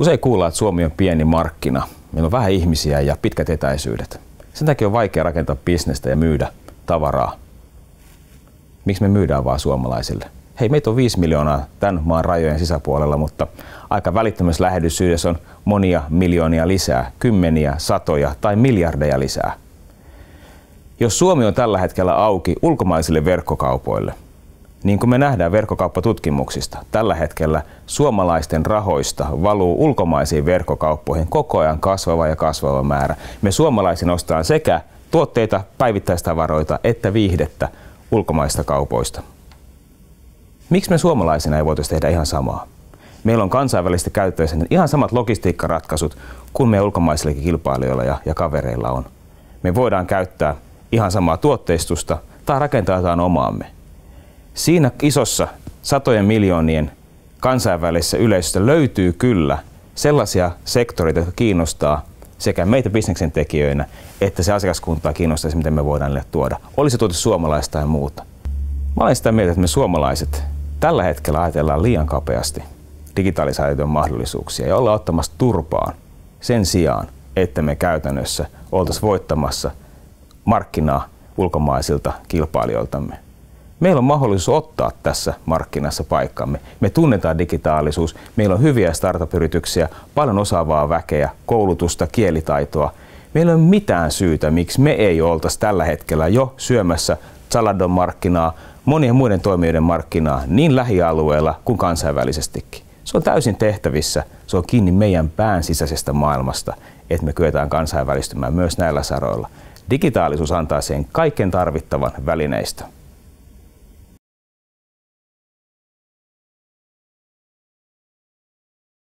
Usein kuullaan, että Suomi on pieni markkina. Meillä on vähän ihmisiä ja pitkät etäisyydet. Sen takia on vaikea rakentaa bisnestä ja myydä tavaraa. Miksi me myydään vaan suomalaisille? Hei, meitä on 5 miljoonaa tämän maan rajojen sisäpuolella, mutta aika välittömässä lähetyssyydessä on monia miljoonia lisää, kymmeniä, satoja tai miljardeja lisää. Jos Suomi on tällä hetkellä auki ulkomaisille verkkokaupoille – niin kuin me nähdään verkkokauppatutkimuksista, tällä hetkellä suomalaisten rahoista valuu ulkomaisiin verkkokauppoihin koko ajan kasvava ja kasvava määrä. Me suomalaisina ostetaan sekä tuotteita, päivittäistavaroita että viihdettä ulkomaista kaupoista. Miksi me suomalaisina ei voitaisiin tehdä ihan samaa? Meillä on kansainvälisesti käyttöissä ihan samat logistiikkaratkaisut kuin me ulkomaisillekin kilpailijoilla ja, ja kavereilla on. Me voidaan käyttää ihan samaa tuotteistusta tai rakentaa jotain omaamme. Siinä isossa satojen miljoonien kansainvälisessä yleisössä löytyy kyllä sellaisia sektoreita, jotka kiinnostaa sekä meitä bisneksen tekijöinä, että se asiakaskuntaa se, miten me voidaan niille tuoda. Oli se tuote suomalaista tai muuta. Mä olen sitä mieltä, että me suomalaiset tällä hetkellä ajatellaan liian kapeasti digitalisaation mahdollisuuksia ja ollaan ottamassa turpaan sen sijaan, että me käytännössä oltaisiin voittamassa markkinaa ulkomaisilta kilpailijoiltamme. Meillä on mahdollisuus ottaa tässä markkinassa paikkamme. Me tunnetaan digitaalisuus, meillä on hyviä startup-yrityksiä, paljon osaavaa väkeä, koulutusta, kielitaitoa. Meillä on mitään syytä, miksi me ei oltaisi tällä hetkellä jo syömässä Zaladon markkinaa, monien muiden toimijoiden markkinaa niin lähialueella kuin kansainvälisestikin. Se on täysin tehtävissä. Se on kiinni meidän pään sisäisestä maailmasta, että me kyetään kansainvälistymään myös näillä saroilla. Digitaalisuus antaa sen kaiken tarvittavan välineistön.